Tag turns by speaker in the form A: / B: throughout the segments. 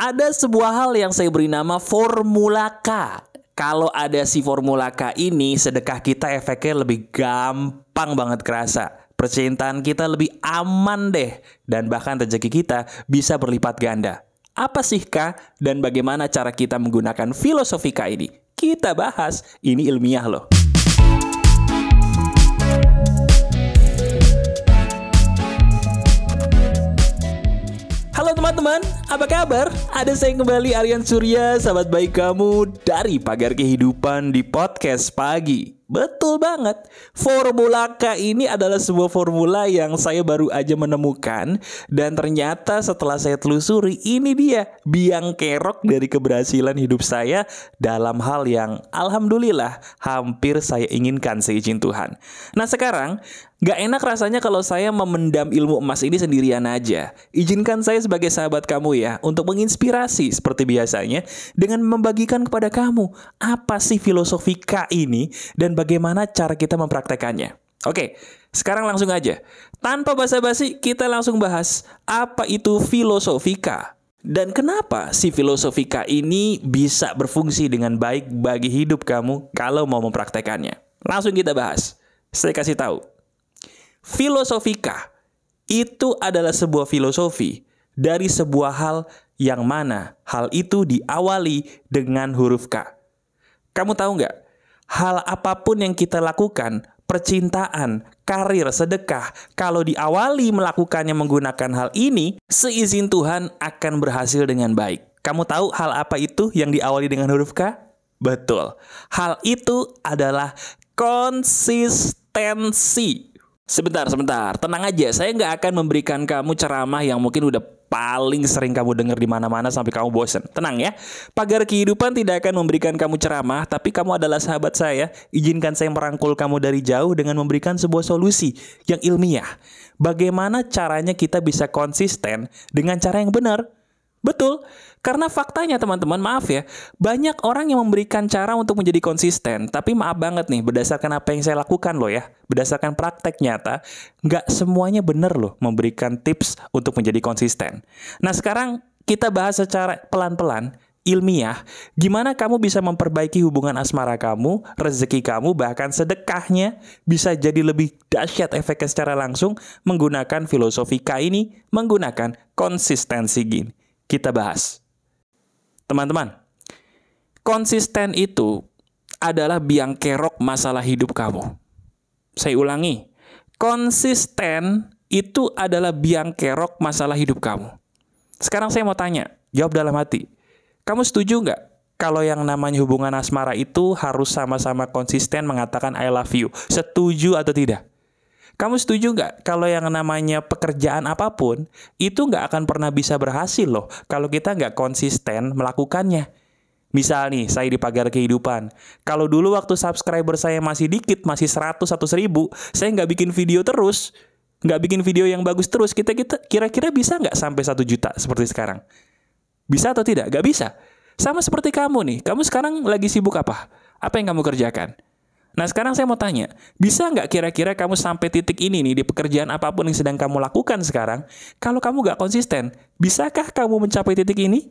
A: Ada sebuah hal yang saya beri nama Formula K. Kalau ada si Formula K ini, sedekah kita efeknya lebih gampang banget kerasa. Percintaan kita lebih aman deh. Dan bahkan rezeki kita bisa berlipat ganda. Apa sih K? Dan bagaimana cara kita menggunakan filosofi K ini? Kita bahas, ini ilmiah loh. teman-teman, apa kabar? Ada saya kembali Aryan Surya, sahabat baik kamu dari Pagar Kehidupan di Podcast Pagi. Betul banget. Formula K ini adalah sebuah formula yang saya baru aja menemukan dan ternyata setelah saya telusuri ini dia biang kerok dari keberhasilan hidup saya dalam hal yang alhamdulillah hampir saya inginkan seizin Tuhan. Nah, sekarang Gak enak rasanya kalau saya memendam ilmu emas ini sendirian aja. Izinkan saya sebagai sahabat kamu ya, untuk menginspirasi seperti biasanya, dengan membagikan kepada kamu, apa sih filosofi K ini, dan bagaimana cara kita mempraktekannya. Oke, sekarang langsung aja. Tanpa basa-basi, kita langsung bahas apa itu filosofika. Dan kenapa si filosofika ini bisa berfungsi dengan baik bagi hidup kamu kalau mau mempraktekannya? Langsung kita bahas. Saya kasih tahu. Filosofika itu adalah sebuah filosofi dari sebuah hal yang mana hal itu diawali dengan huruf K. Kamu tahu nggak hal apapun yang kita lakukan, percintaan, karir, sedekah, kalau diawali melakukannya menggunakan hal ini, seizin Tuhan akan berhasil dengan baik. Kamu tahu hal apa itu yang diawali dengan huruf K? Betul. Hal itu adalah konsistensi. Sebentar, sebentar. Tenang aja, saya nggak akan memberikan kamu ceramah yang mungkin udah paling sering kamu dengar di mana-mana sampai kamu bosen. Tenang ya, pagar kehidupan tidak akan memberikan kamu ceramah, tapi kamu adalah sahabat saya. Izinkan saya merangkul kamu dari jauh dengan memberikan sebuah solusi yang ilmiah. Bagaimana caranya kita bisa konsisten dengan cara yang benar? Betul, karena faktanya teman-teman, maaf ya, banyak orang yang memberikan cara untuk menjadi konsisten, tapi maaf banget nih, berdasarkan apa yang saya lakukan loh ya, berdasarkan praktek nyata, nggak semuanya benar loh memberikan tips untuk menjadi konsisten. Nah sekarang kita bahas secara pelan-pelan, ilmiah, gimana kamu bisa memperbaiki hubungan asmara kamu, rezeki kamu, bahkan sedekahnya bisa jadi lebih dahsyat efeknya secara langsung menggunakan filosofi K ini, menggunakan konsistensi gini kita bahas. Teman-teman, konsisten itu adalah biang kerok masalah hidup kamu. Saya ulangi, konsisten itu adalah biang kerok masalah hidup kamu. Sekarang saya mau tanya, jawab dalam hati. Kamu setuju nggak kalau yang namanya hubungan asmara itu harus sama-sama konsisten mengatakan I love you? Setuju atau tidak? Kamu setuju nggak kalau yang namanya pekerjaan apapun itu nggak akan pernah bisa berhasil loh kalau kita nggak konsisten melakukannya. Misal nih, saya di pagar kehidupan. Kalau dulu waktu subscriber saya masih dikit, masih 100 atau 1000, saya nggak bikin video terus, nggak bikin video yang bagus terus, kita kita kira-kira bisa nggak sampai satu juta seperti sekarang? Bisa atau tidak? Nggak bisa. Sama seperti kamu nih, kamu sekarang lagi sibuk apa? Apa yang kamu kerjakan? Nah sekarang saya mau tanya, bisa nggak kira-kira kamu sampai titik ini nih di pekerjaan apapun yang sedang kamu lakukan sekarang, kalau kamu nggak konsisten, bisakah kamu mencapai titik ini?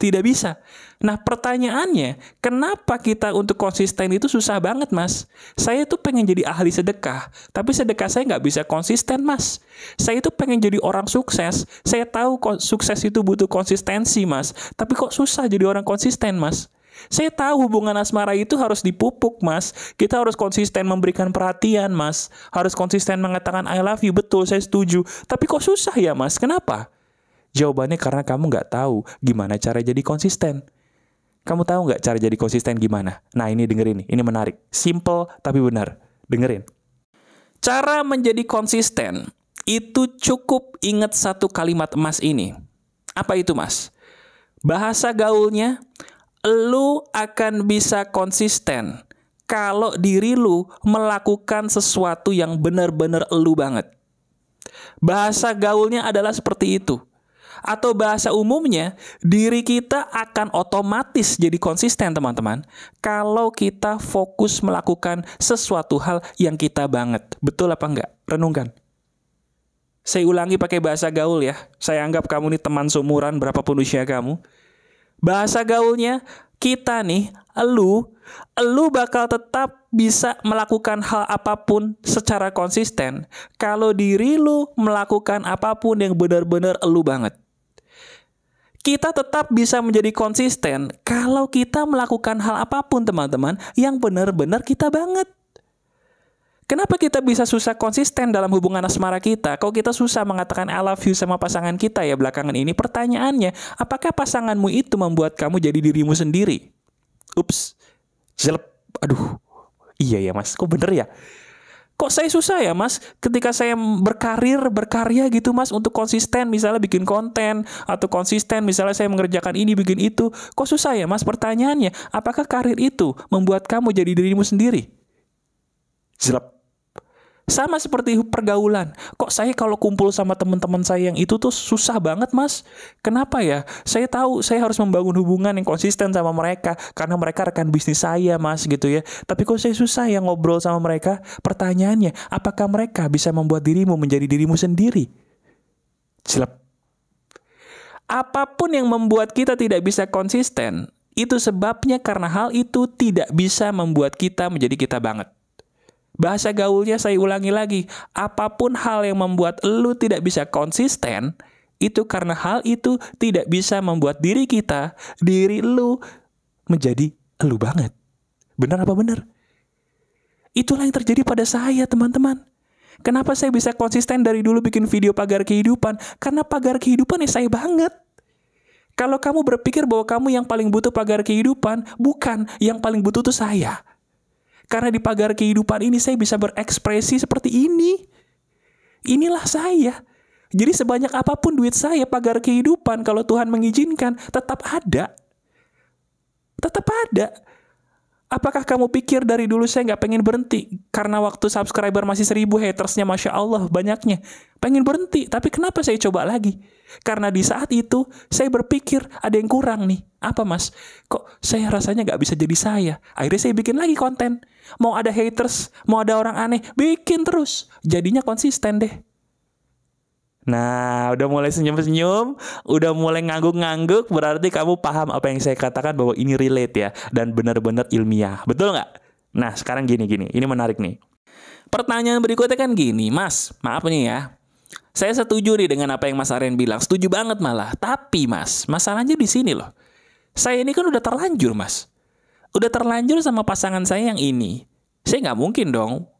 A: Tidak bisa. Nah pertanyaannya, kenapa kita untuk konsisten itu susah banget mas? Saya tuh pengen jadi ahli sedekah, tapi sedekah saya nggak bisa konsisten mas. Saya itu pengen jadi orang sukses, saya tahu sukses itu butuh konsistensi mas, tapi kok susah jadi orang konsisten mas? Saya tahu hubungan asmara itu harus dipupuk, Mas. Kita harus konsisten memberikan perhatian, Mas. Harus konsisten mengatakan I love you, betul, saya setuju. Tapi kok susah ya, Mas? Kenapa? Jawabannya karena kamu nggak tahu gimana cara jadi konsisten. Kamu tahu nggak cara jadi konsisten gimana? Nah ini dengerin nih, ini menarik. Simple tapi benar. Dengerin. Cara menjadi konsisten itu cukup ingat satu kalimat emas ini. Apa itu mas? Bahasa gaulnya, lu akan bisa konsisten kalau diri lu melakukan sesuatu yang benar-benar lu banget. Bahasa gaulnya adalah seperti itu. Atau bahasa umumnya, diri kita akan otomatis jadi konsisten, teman-teman, kalau kita fokus melakukan sesuatu hal yang kita banget. Betul apa enggak? Renungkan. Saya ulangi pakai bahasa gaul ya. Saya anggap kamu ini teman seumuran berapapun usia kamu. Bahasa gaulnya kita nih, elu, elu bakal tetap bisa melakukan hal apapun secara konsisten kalau diri lu melakukan apapun yang benar-benar elu banget. Kita tetap bisa menjadi konsisten kalau kita melakukan hal apapun, teman-teman, yang benar-benar kita banget. Kenapa kita bisa susah konsisten dalam hubungan asmara kita? Kok kita susah mengatakan I love you sama pasangan kita ya belakangan ini? Pertanyaannya, apakah pasanganmu itu membuat kamu jadi dirimu sendiri? Ups, jelep. Aduh, iya ya mas, kok bener ya? kok saya susah ya mas ketika saya berkarir berkarya gitu mas untuk konsisten misalnya bikin konten atau konsisten misalnya saya mengerjakan ini bikin itu kok susah ya mas pertanyaannya apakah karir itu membuat kamu jadi dirimu sendiri Jelep. Sama seperti pergaulan. Kok saya kalau kumpul sama teman-teman saya yang itu tuh susah banget, Mas? Kenapa ya? Saya tahu saya harus membangun hubungan yang konsisten sama mereka karena mereka rekan bisnis saya, Mas, gitu ya. Tapi kok saya susah ya ngobrol sama mereka? Pertanyaannya, apakah mereka bisa membuat dirimu menjadi dirimu sendiri? Celep. Apapun yang membuat kita tidak bisa konsisten, itu sebabnya karena hal itu tidak bisa membuat kita menjadi kita banget. Bahasa gaulnya saya ulangi lagi, apapun hal yang membuat lu tidak bisa konsisten, itu karena hal itu tidak bisa membuat diri kita, diri lu menjadi lu banget. Benar apa benar? Itulah yang terjadi pada saya, teman-teman. Kenapa saya bisa konsisten dari dulu bikin video pagar kehidupan? Karena pagar kehidupan ya saya banget. Kalau kamu berpikir bahwa kamu yang paling butuh pagar kehidupan, bukan yang paling butuh itu saya. Karena di pagar kehidupan ini saya bisa berekspresi seperti ini. Inilah saya. Jadi sebanyak apapun duit saya pagar kehidupan kalau Tuhan mengizinkan tetap ada. Tetap ada. Apakah kamu pikir dari dulu saya nggak pengen berhenti? Karena waktu subscriber masih seribu hatersnya Masya Allah banyaknya. Pengen berhenti, tapi kenapa saya coba lagi? Karena di saat itu saya berpikir ada yang kurang nih. Apa mas? Kok saya rasanya nggak bisa jadi saya? Akhirnya saya bikin lagi konten. Mau ada haters, mau ada orang aneh, bikin terus. Jadinya konsisten deh. Nah, udah mulai senyum-senyum, udah mulai ngangguk-ngangguk, berarti kamu paham apa yang saya katakan bahwa ini relate ya, dan benar-benar ilmiah. Betul nggak? Nah, sekarang gini-gini, ini menarik nih. Pertanyaan berikutnya kan gini, Mas, maaf nih ya. Saya setuju nih dengan apa yang Mas Aryan bilang, setuju banget malah. Tapi Mas, masalahnya di sini loh. Saya ini kan udah terlanjur, Mas. Udah terlanjur sama pasangan saya yang ini. Saya nggak mungkin dong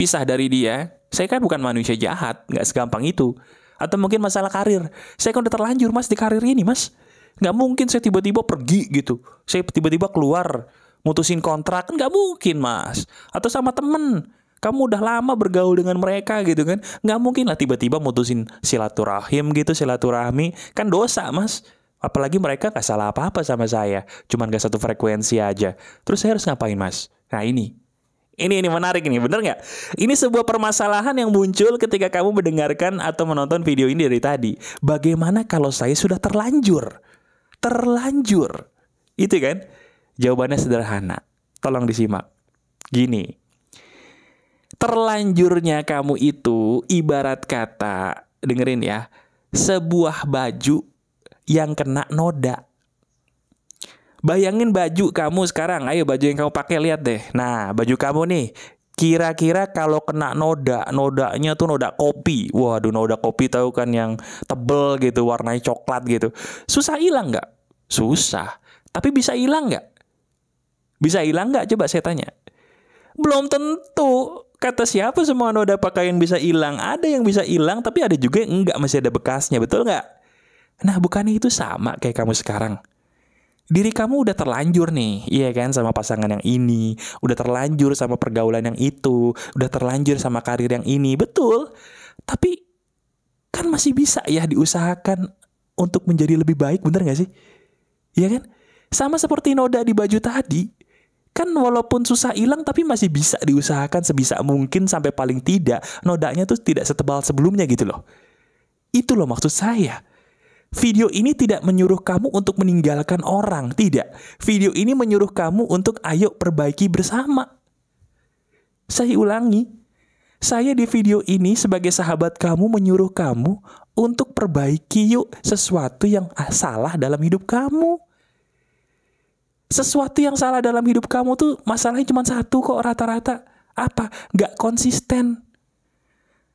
A: pisah dari dia. Saya kan bukan manusia jahat, nggak segampang itu atau mungkin masalah karir saya kan udah terlanjur mas di karir ini mas nggak mungkin saya tiba-tiba pergi gitu saya tiba-tiba keluar mutusin kontrak kan nggak mungkin mas atau sama temen kamu udah lama bergaul dengan mereka gitu kan nggak mungkin lah tiba-tiba mutusin silaturahim gitu silaturahmi kan dosa mas apalagi mereka nggak salah apa-apa sama saya cuman gak satu frekuensi aja terus saya harus ngapain mas nah ini ini ini menarik ini, bener nggak? Ini sebuah permasalahan yang muncul ketika kamu mendengarkan atau menonton video ini dari tadi. Bagaimana kalau saya sudah terlanjur? Terlanjur. Itu kan? Jawabannya sederhana. Tolong disimak. Gini. Terlanjurnya kamu itu ibarat kata, dengerin ya, sebuah baju yang kena noda. Bayangin baju kamu sekarang, ayo baju yang kamu pakai lihat deh. Nah, baju kamu nih, kira-kira kalau kena noda, nodanya tuh noda kopi. Waduh, noda kopi tahu kan yang tebel gitu, warnanya coklat gitu. Susah hilang nggak? Susah. Tapi bisa hilang nggak? Bisa hilang nggak? Coba saya tanya. Belum tentu. Kata siapa semua noda pakaian bisa hilang? Ada yang bisa hilang, tapi ada juga yang enggak masih ada bekasnya, betul nggak? Nah, bukannya itu sama kayak kamu sekarang diri kamu udah terlanjur nih, iya kan sama pasangan yang ini, udah terlanjur sama pergaulan yang itu, udah terlanjur sama karir yang ini, betul. Tapi kan masih bisa ya diusahakan untuk menjadi lebih baik, bener gak sih? Iya kan? Sama seperti noda di baju tadi, kan walaupun susah hilang tapi masih bisa diusahakan sebisa mungkin sampai paling tidak nodanya tuh tidak setebal sebelumnya gitu loh. Itu loh maksud saya. Video ini tidak menyuruh kamu untuk meninggalkan orang, tidak. Video ini menyuruh kamu untuk ayo perbaiki bersama. Saya ulangi, saya di video ini sebagai sahabat kamu menyuruh kamu untuk perbaiki yuk sesuatu yang salah dalam hidup kamu. Sesuatu yang salah dalam hidup kamu tuh masalahnya cuma satu kok rata-rata. Apa? Gak konsisten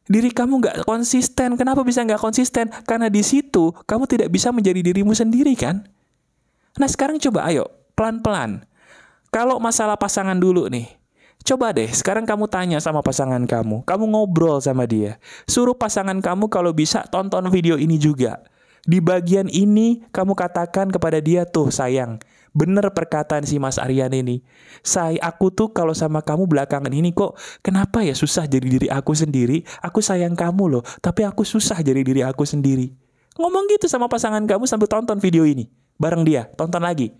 A: diri kamu nggak konsisten. Kenapa bisa nggak konsisten? Karena di situ kamu tidak bisa menjadi dirimu sendiri kan? Nah sekarang coba ayo pelan-pelan. Kalau masalah pasangan dulu nih, Coba deh, sekarang kamu tanya sama pasangan kamu. Kamu ngobrol sama dia. Suruh pasangan kamu kalau bisa tonton video ini juga. Di bagian ini, kamu katakan kepada dia, tuh sayang, Bener perkataan si Mas Aryan ini. Saya aku tuh kalau sama kamu belakangan ini kok kenapa ya susah jadi diri aku sendiri? Aku sayang kamu loh, tapi aku susah jadi diri aku sendiri. Ngomong gitu sama pasangan kamu sambil tonton video ini. Bareng dia, tonton lagi.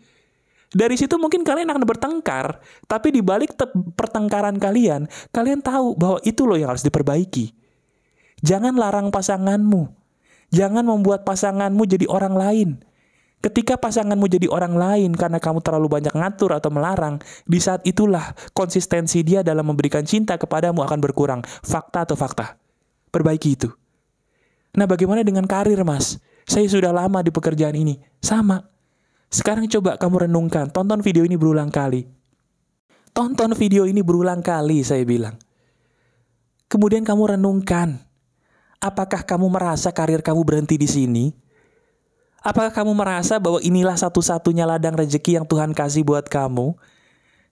A: Dari situ mungkin kalian akan bertengkar, tapi di balik pertengkaran kalian, kalian tahu bahwa itu loh yang harus diperbaiki. Jangan larang pasanganmu. Jangan membuat pasanganmu jadi orang lain Ketika pasanganmu jadi orang lain karena kamu terlalu banyak ngatur atau melarang, di saat itulah konsistensi dia dalam memberikan cinta kepadamu akan berkurang. Fakta atau fakta? Perbaiki itu. Nah, bagaimana dengan karir, Mas? Saya sudah lama di pekerjaan ini. Sama. Sekarang coba kamu renungkan, tonton video ini berulang kali. Tonton video ini berulang kali, saya bilang. Kemudian kamu renungkan, apakah kamu merasa karir kamu berhenti di sini? Apakah kamu merasa bahwa inilah satu-satunya ladang rezeki yang Tuhan kasih buat kamu?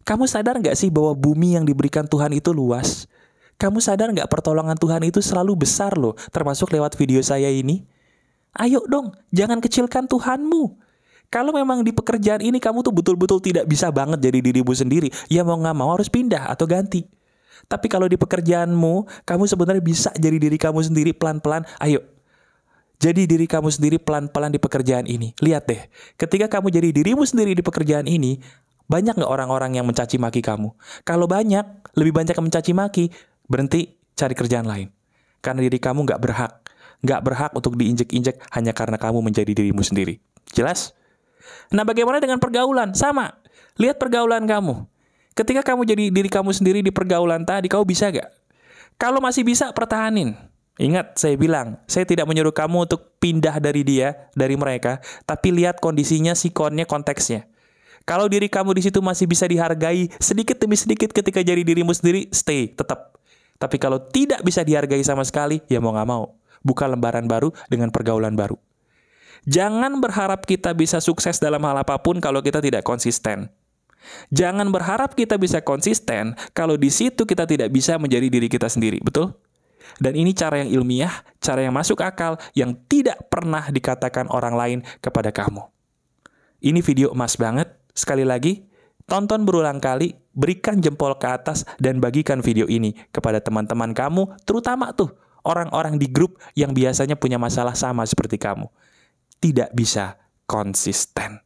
A: Kamu sadar nggak sih bahwa bumi yang diberikan Tuhan itu luas? Kamu sadar nggak pertolongan Tuhan itu selalu besar loh, termasuk lewat video saya ini? Ayo dong, jangan kecilkan Tuhanmu. Kalau memang di pekerjaan ini kamu tuh betul-betul tidak bisa banget jadi dirimu sendiri, ya mau nggak mau harus pindah atau ganti. Tapi kalau di pekerjaanmu, kamu sebenarnya bisa jadi diri kamu sendiri pelan-pelan. Ayo, jadi diri kamu sendiri pelan-pelan di pekerjaan ini. Lihat deh, ketika kamu jadi dirimu sendiri di pekerjaan ini, banyak nggak orang-orang yang mencaci maki kamu? Kalau banyak, lebih banyak yang mencaci maki, berhenti cari kerjaan lain. Karena diri kamu nggak berhak. Nggak berhak untuk diinjek-injek hanya karena kamu menjadi dirimu sendiri. Jelas? Nah bagaimana dengan pergaulan? Sama. Lihat pergaulan kamu. Ketika kamu jadi diri kamu sendiri di pergaulan tadi, kamu bisa nggak? Kalau masih bisa, pertahanin. Ingat, saya bilang, saya tidak menyuruh kamu untuk pindah dari dia, dari mereka, tapi lihat kondisinya, sikonnya, konteksnya. Kalau diri kamu di situ masih bisa dihargai sedikit demi sedikit ketika jadi dirimu sendiri, stay, tetap. Tapi kalau tidak bisa dihargai sama sekali, ya mau nggak mau. Buka lembaran baru dengan pergaulan baru. Jangan berharap kita bisa sukses dalam hal apapun kalau kita tidak konsisten. Jangan berharap kita bisa konsisten kalau di situ kita tidak bisa menjadi diri kita sendiri, betul? Dan ini cara yang ilmiah, cara yang masuk akal, yang tidak pernah dikatakan orang lain kepada kamu. Ini video emas banget. Sekali lagi, tonton berulang kali, berikan jempol ke atas, dan bagikan video ini kepada teman-teman kamu, terutama tuh orang-orang di grup yang biasanya punya masalah sama seperti kamu. Tidak bisa konsisten.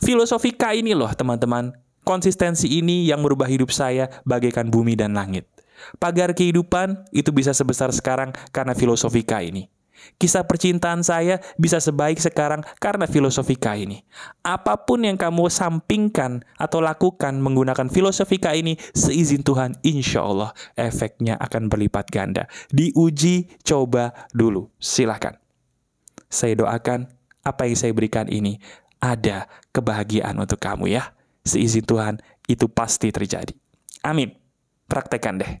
A: Filosofika ini loh teman-teman, konsistensi ini yang merubah hidup saya bagaikan bumi dan langit. Pagar kehidupan itu bisa sebesar sekarang karena filosofika ini. Kisah percintaan saya bisa sebaik sekarang karena filosofika ini. Apapun yang kamu sampingkan atau lakukan menggunakan filosofika ini, seizin Tuhan, insya Allah efeknya akan berlipat ganda. Diuji, coba dulu. Silahkan. Saya doakan apa yang saya berikan ini ada kebahagiaan untuk kamu ya. Seizin Tuhan, itu pasti terjadi. Amin. Praktekan deh.